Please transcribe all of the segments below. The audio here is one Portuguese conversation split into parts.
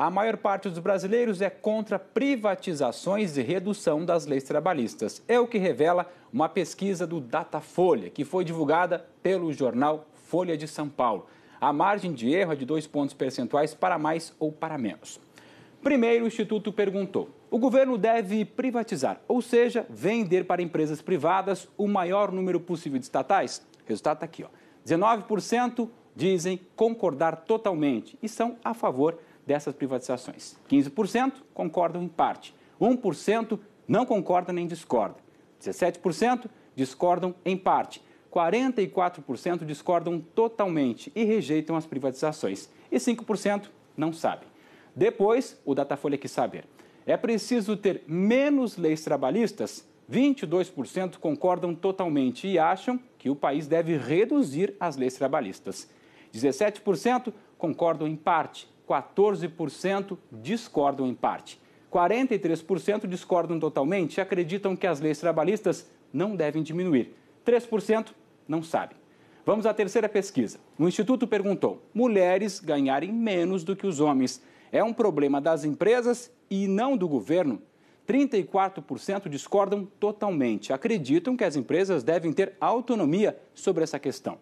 A maior parte dos brasileiros é contra privatizações e redução das leis trabalhistas. É o que revela uma pesquisa do Datafolha, que foi divulgada pelo jornal Folha de São Paulo. A margem de erro é de dois pontos percentuais para mais ou para menos. Primeiro, o Instituto perguntou: o governo deve privatizar, ou seja, vender para empresas privadas o maior número possível de estatais? O resultado está aqui: ó. 19% dizem concordar totalmente e são a favor dessas privatizações. 15% concordam em parte, 1% não concorda nem discorda, 17% discordam em parte, 44% discordam totalmente e rejeitam as privatizações, e 5% não sabem. Depois, o Datafolha quis saber. É preciso ter menos leis trabalhistas? 22% concordam totalmente e acham que o país deve reduzir as leis trabalhistas. 17% concordam em parte, 14% discordam em parte. 43% discordam totalmente e acreditam que as leis trabalhistas não devem diminuir. 3% não sabem. Vamos à terceira pesquisa. O Instituto perguntou: mulheres ganharem menos do que os homens é um problema das empresas e não do governo? 34% discordam totalmente. Acreditam que as empresas devem ter autonomia sobre essa questão.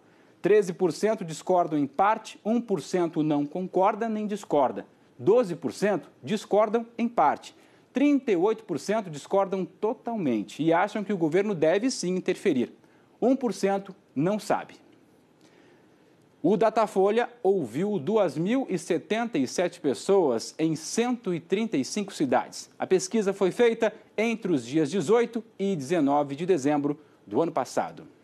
13% discordam em parte, 1% não concorda nem discorda. 12% discordam em parte. 38% discordam totalmente e acham que o governo deve sim interferir. 1% não sabe. O Datafolha ouviu 2.077 pessoas em 135 cidades. A pesquisa foi feita entre os dias 18 e 19 de dezembro do ano passado.